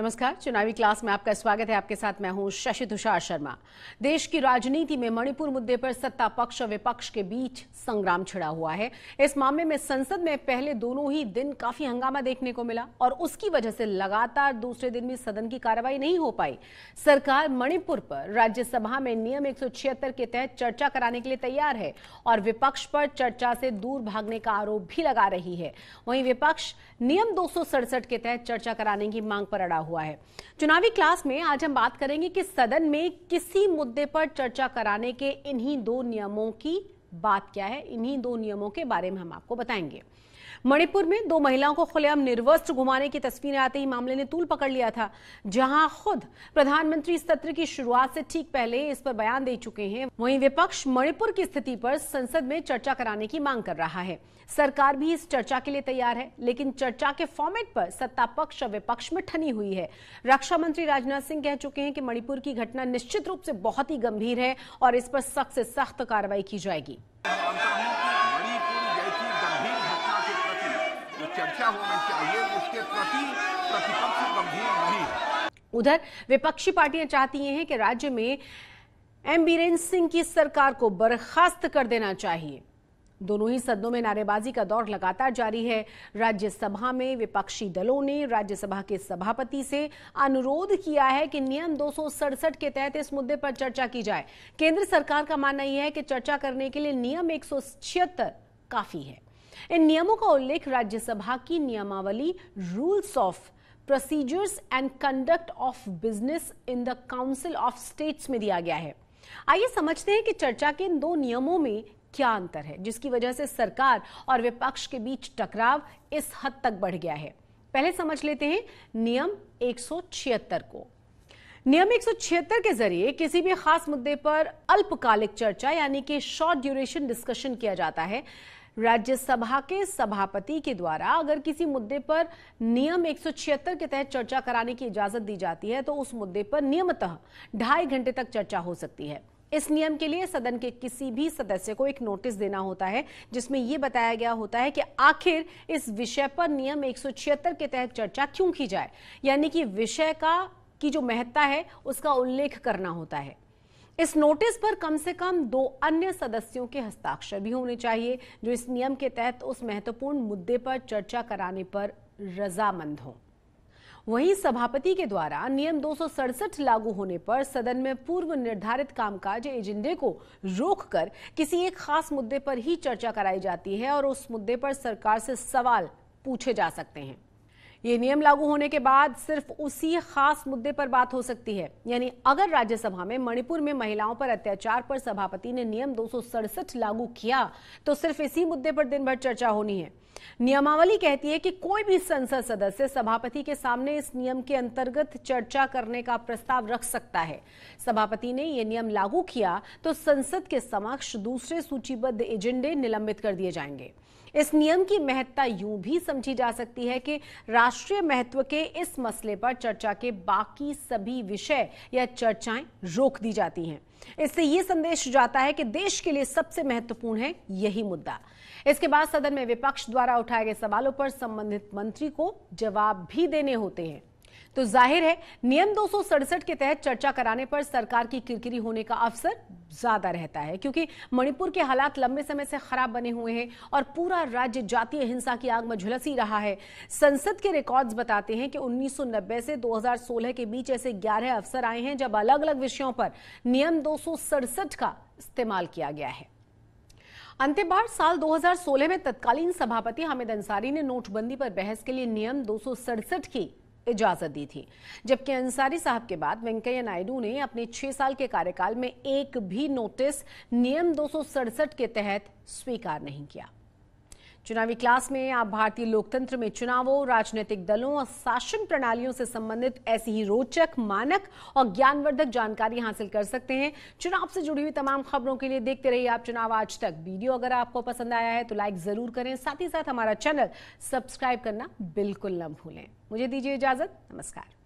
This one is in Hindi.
नमस्कार चुनावी क्लास में आपका स्वागत है आपके साथ मैं हूं शशि तुषार शर्मा देश की राजनीति में मणिपुर मुद्दे पर सत्ता पक्ष और विपक्ष के बीच संग्राम छिड़ा हुआ है इस मामले में संसद में पहले दोनों ही दिन काफी हंगामा देखने को मिला और उसकी वजह से लगातार दूसरे दिन भी सदन की कार्रवाई नहीं हो पाई सरकार मणिपुर पर राज्यसभा में नियम एक के तहत चर्चा कराने के लिए तैयार है और विपक्ष पर चर्चा से दूर भागने का आरोप भी लगा रही है वहीं विपक्ष नियम दो के तहत चर्चा कराने की मांग पर अड़ा हुआ है चुनावी क्लास में आज हम बात करेंगे कि सदन में किसी मुद्दे पर चर्चा कराने के इन्हीं दो नियमों की बात क्या है इन्हीं दो नियमों के बारे में हम आपको बताएंगे मणिपुर में दो महिलाओं को खुलेआम निर्वस्त्र घुमाने की तस्वीरें आते ही मामले ने तूल पकड़ लिया था जहां खुद प्रधानमंत्री सत्र की शुरुआत से ठीक पहले इस पर बयान दे चुके हैं वहीं विपक्ष मणिपुर की स्थिति पर संसद में चर्चा कराने की मांग कर रहा है सरकार भी इस चर्चा के लिए तैयार है लेकिन चर्चा के फॉर्मेट पर सत्ता पक्ष और विपक्ष में ठनी हुई है रक्षा मंत्री राजनाथ सिंह कह चुके हैं कि मणिपुर की घटना निश्चित रूप से बहुत ही गंभीर है और इस पर सख्त से सख्त कार्रवाई की जाएगी जैसी गंभीर घटना के प्रति चर्चा चाहिए उसके प्रति प्रतिपक्ष गंभीर उधर विपक्षी पार्टियां चाहती हैं कि राज्य में बीरेन्द्र सिंह की सरकार को बर्खास्त कर देना चाहिए दोनों ही सदनों में नारेबाजी का दौर लगातार जारी है राज्यसभा में विपक्षी दलों ने राज्यसभा के सभापति से अनुरोध किया है कि नियम दो के तहत इस मुद्दे पर चर्चा की जाए केंद्र सरकार का मानना यह है कि चर्चा करने के लिए नियम एक काफी है इन नियमों का उल्लेख राज्यसभा की नियमावली rules of procedures and conduct of business in the council of states में दिया गया है आइए समझते हैं कि चर्चा के इन दो नियमों में क्या अंतर है जिसकी वजह से सरकार और विपक्ष के बीच टकराव इस हद तक बढ़ गया है पहले समझ लेते हैं नियम 176 को नियम 176 के जरिए किसी भी खास मुद्दे पर अल्पकालिक चर्चा यानी कि शॉर्ट ड्यूरेशन डिस्कशन किया जाता है राज्यसभा के सभापति के द्वारा अगर किसी मुद्दे पर नियम 176 के तहत चर्चा कराने की इजाजत दी जाती है तो उस मुद्दे पर नियमतः ढाई घंटे तक चर्चा हो सकती है इस नियम के लिए सदन के किसी भी सदस्य को एक नोटिस देना होता है जिसमें यह बताया गया होता है कि आखिर इस विषय पर नियम एक के तहत चर्चा क्यों की जाए यानी कि विषय का की जो महत्ता है उसका उल्लेख करना होता है इस नोटिस पर कम से कम दो अन्य सदस्यों के हस्ताक्षर भी होने चाहिए जो इस नियम के तहत उस महत्वपूर्ण मुद्दे पर चर्चा कराने पर रजामंद हों वहीं सभापति के द्वारा नियम दो लागू होने पर सदन में पूर्व निर्धारित कामकाज एजेंडे को रोककर किसी एक खास मुद्दे पर ही चर्चा कराई जाती है और उस मुद्दे पर सरकार से सवाल पूछे जा सकते हैं ये नियम लागू होने के बाद सिर्फ उसी खास मुद्दे पर बात हो सकती है यानी अगर राज्यसभा में मणिपुर में महिलाओं पर अत्याचार पर सभापति ने नियम दो लागू किया तो सिर्फ इसी मुद्दे पर दिन भर चर्चा होनी है नियमावली कहती है कि कोई भी संसद सदस्य सभापति के सामने इस नियम के अंतर्गत चर्चा करने का प्रस्ताव रख सकता है सभापति ने यह नियम लागू किया तो संसद के समक्ष दूसरे सूचीबद्ध एजेंडे निलंबित कर दिए जाएंगे इस नियम की महत्ता यूं भी समझी जा सकती है कि राष्ट्रीय महत्व के इस मसले पर चर्चा के बाकी सभी विषय या चर्चाएं रोक दी जाती हैं इससे ये संदेश जाता है कि देश के लिए सबसे महत्वपूर्ण है यही मुद्दा इसके बाद सदन में विपक्ष द्वारा उठाए गए सवालों पर संबंधित मंत्री को जवाब भी देने होते हैं तो जाहिर है नियम दो के तहत चर्चा कराने पर सरकार की किरकिरी होने का अवसर ज्यादा रहता है क्योंकि मणिपुर के हालात लंबे समय से खराब बने हुए हैं और पूरा राज्य जातीय हिंसा की आग में झुलस ही रहा है संसद के रिकॉर्ड्स बताते हैं कि 1990 से 2016 के बीच ऐसे 11 अवसर आए हैं जब अलग अलग विषयों पर नियम दो का इस्तेमाल किया गया है अंतिम बार साल 2016 में तत्कालीन सभापति हामिद अंसारी ने नोटबंदी पर बहस के लिए नियम दो की इजाजत दी थी जबकि अंसारी साहब के बाद वेंकैया नायडू ने अपने छह साल के कार्यकाल में एक भी नोटिस नियम दो के तहत स्वीकार नहीं किया चुनावी क्लास में आप भारतीय लोकतंत्र में चुनावों राजनीतिक दलों और शासन प्रणालियों से संबंधित ऐसी ही रोचक मानक और ज्ञानवर्धक जानकारी हासिल कर सकते हैं चुनाव से जुड़ी हुई तमाम खबरों के लिए देखते रहिए आप चुनाव आज तक वीडियो अगर आपको पसंद आया है तो लाइक जरूर करें साथ ही साथ हमारा चैनल सब्सक्राइब करना बिल्कुल न भूलें मुझे दीजिए इजाजत नमस्कार